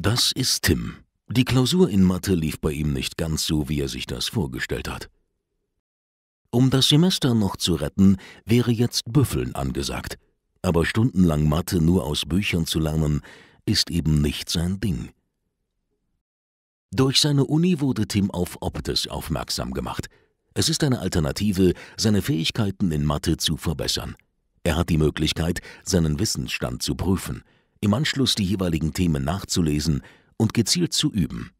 Das ist Tim. Die Klausur in Mathe lief bei ihm nicht ganz so, wie er sich das vorgestellt hat. Um das Semester noch zu retten, wäre jetzt Büffeln angesagt. Aber stundenlang Mathe nur aus Büchern zu lernen, ist eben nicht sein Ding. Durch seine Uni wurde Tim auf Optis aufmerksam gemacht. Es ist eine Alternative, seine Fähigkeiten in Mathe zu verbessern. Er hat die Möglichkeit, seinen Wissensstand zu prüfen – im Anschluss die jeweiligen Themen nachzulesen und gezielt zu üben.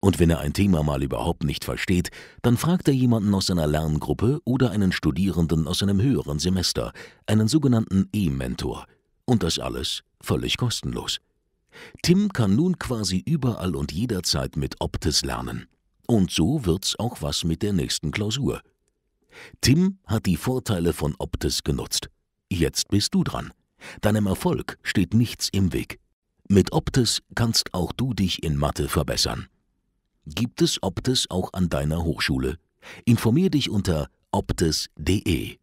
Und wenn er ein Thema mal überhaupt nicht versteht, dann fragt er jemanden aus seiner Lerngruppe oder einen Studierenden aus einem höheren Semester, einen sogenannten E-Mentor. Und das alles völlig kostenlos. Tim kann nun quasi überall und jederzeit mit Optis lernen. Und so wird's auch was mit der nächsten Klausur. Tim hat die Vorteile von Optis genutzt. Jetzt bist du dran. Deinem Erfolg steht nichts im Weg. Mit Optes kannst auch du dich in Mathe verbessern. Gibt es Optes auch an deiner Hochschule? Informier dich unter optes.de.